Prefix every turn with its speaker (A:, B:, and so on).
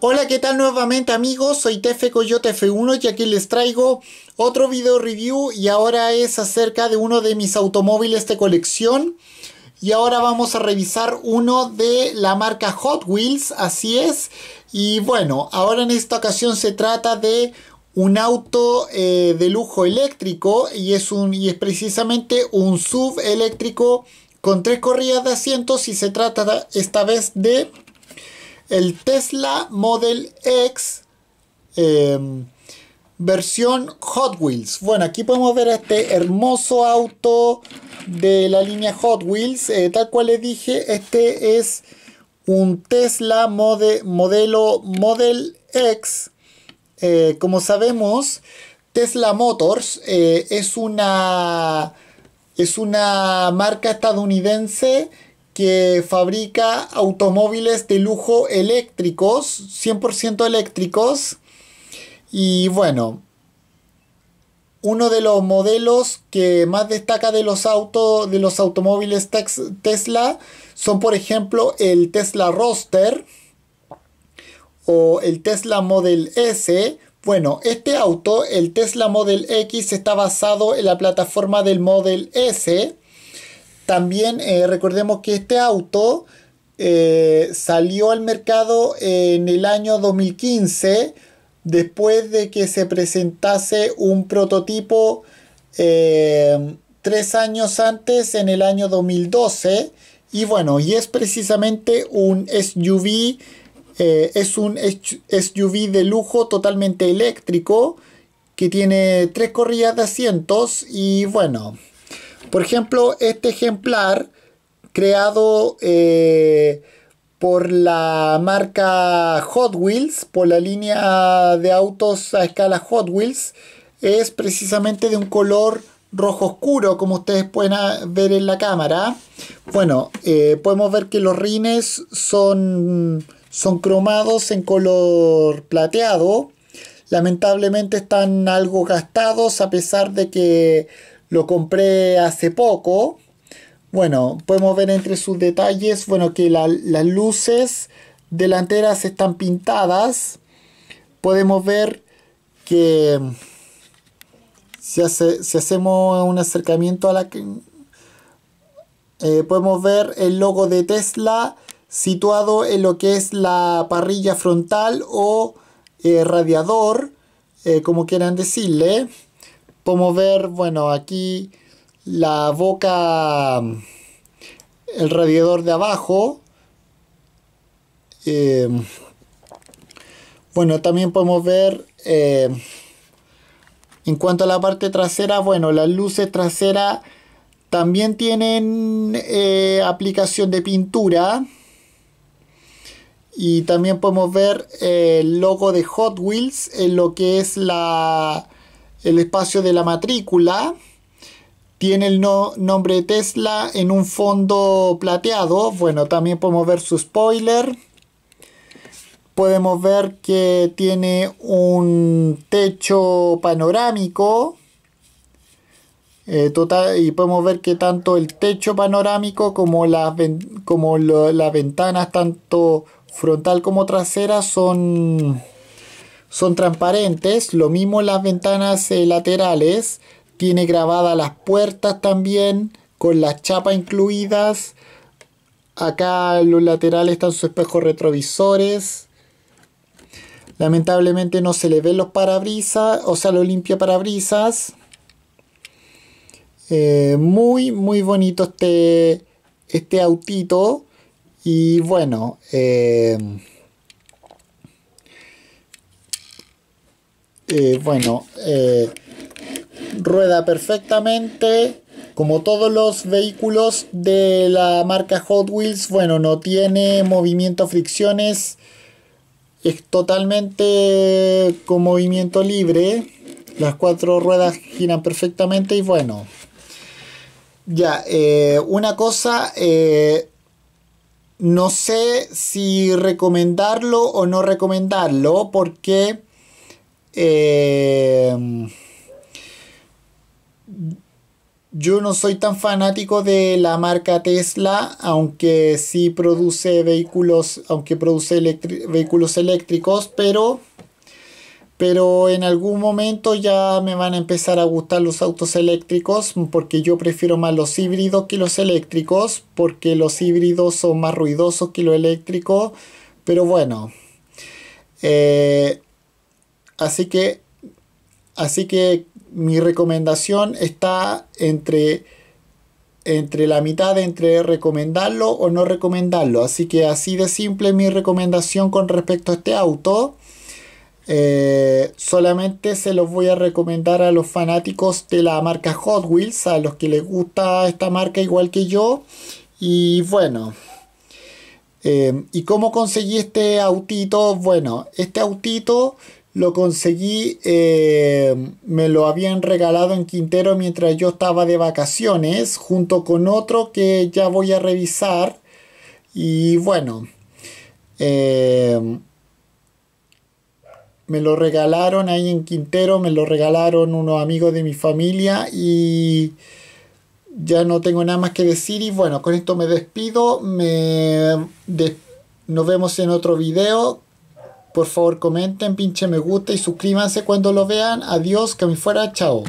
A: Hola, ¿qué tal nuevamente amigos? Soy Tefe Coyote F1 y aquí les traigo otro video review y ahora es acerca de uno de mis automóviles de colección. Y ahora vamos a revisar uno de la marca Hot Wheels, así es. Y bueno, ahora en esta ocasión se trata de un auto eh, de lujo eléctrico y es, un, y es precisamente un SUV eléctrico con tres corridas de asientos y se trata esta vez de el Tesla Model X em, versión Hot Wheels. Bueno, aquí podemos ver este hermoso auto de la línea Hot Wheels. Eh, tal cual les dije, este es un Tesla modelo Model X. Eh, como sabemos, Tesla Motors eh, es es una marca estadounidense que fabrica automóviles de lujo eléctricos, 100% eléctricos. Y bueno, uno de los modelos que más destaca de los, autos, de los automóviles Tesla son por ejemplo el Tesla Roster. o el Tesla Model S. Bueno, este auto, el Tesla Model X, está basado en la plataforma del Model S también eh, recordemos que este auto eh, salió al mercado en el año 2015 después de que se presentase un prototipo eh, tres años antes en el año 2012 y bueno y es precisamente un SUV es un SUV de lujo totalmente eléctrico que tiene tres corridas de asientos y bueno por ejemplo, este ejemplar creado eh, por la marca Hot Wheels, por la línea de autos a escala Hot Wheels, es precisamente de un color rojo oscuro, como ustedes pueden ver en la cámara. Bueno, eh, podemos ver que los rines son, son cromados en color plateado. Lamentablemente están algo gastados a pesar de que lo compré hace poco. Bueno, podemos ver entre sus detalles, bueno, que las luces delanteras están pintadas. Podemos ver que si, hacemos un acercamiento a la... Eh, podemos ver el logo de Tesla situado en lo que es la parrilla frontal o eh, radiador, eh, como quieran decirle. Podemos ver, bueno, aquí la boca, el radiador de abajo. Eh, bueno, también podemos ver... Eh, en cuanto a la parte trasera, bueno, las luces traseras también tienen eh, aplicación de pintura. Y también podemos ver el logo de Hot Wheels en lo que es la, el espacio de la matrícula tiene el nombre Tesla en un fondo plateado. Bueno, también podemos ver su spoiler. Podemos ver que tiene un techo panorámico. Eh, total, y podemos ver que tanto el techo panorámico como, las, como las ventanas, tanto frontal como trasera, son son transparentes, lo mismo las ventanas eh, laterales, tiene grabadas las puertas también, con las chapas incluidas, acá en los laterales están sus espejos retrovisores, lamentablemente no se le ven los parabrisas, o sea lo limpia parabrisas, eh, muy muy bonito este, este autito y bueno, eh, Eh, bueno, eh, rueda perfectamente. Como todos los vehículos de la marca Hot Wheels, bueno, no tiene movimiento fricciones. Es totalmente con movimiento libre. Las cuatro ruedas giran perfectamente y bueno. Ya, eh, una cosa, no sé si recomendarlo o no recomendarlo porque Em, yo no soy tan fanático de la marca Tesla, aunque sí produce vehículos, aunque produce vehículos eléctricos, pero, pero en algún momento ya me van a empezar a gustar los autos eléctricos, porque yo prefiero más los híbridos que los eléctricos, porque los híbridos son más ruidosos que los eléctricos, pero bueno. Eh, Así que, así que mi recomendación está entre, entre la mitad entre recomendarlo o no recomendarlo. Así que así de simple mi recomendación con respecto a este auto. Eh, solamente se los voy a recomendar a los fanáticos de la marca Hot Wheels, a los que les gusta esta marca igual que yo. Y bueno, eh, ¿y cómo conseguí este autito? Bueno, este autito lo conseguí, eh, me lo habían regalado en Quintero mientras yo estaba de vacaciones, junto con otro que ya voy a revisar. Y bueno, eh, me lo regalaron ahí en Quintero, me lo regalaron unos amigos de mi familia y ya no tengo nada más que decir y bueno, con esto me despido, me nos vemos en otro video, por favor comenten, pinche me gusta y suscríbanse cuando lo vean. Adiós, que me fuera, chao.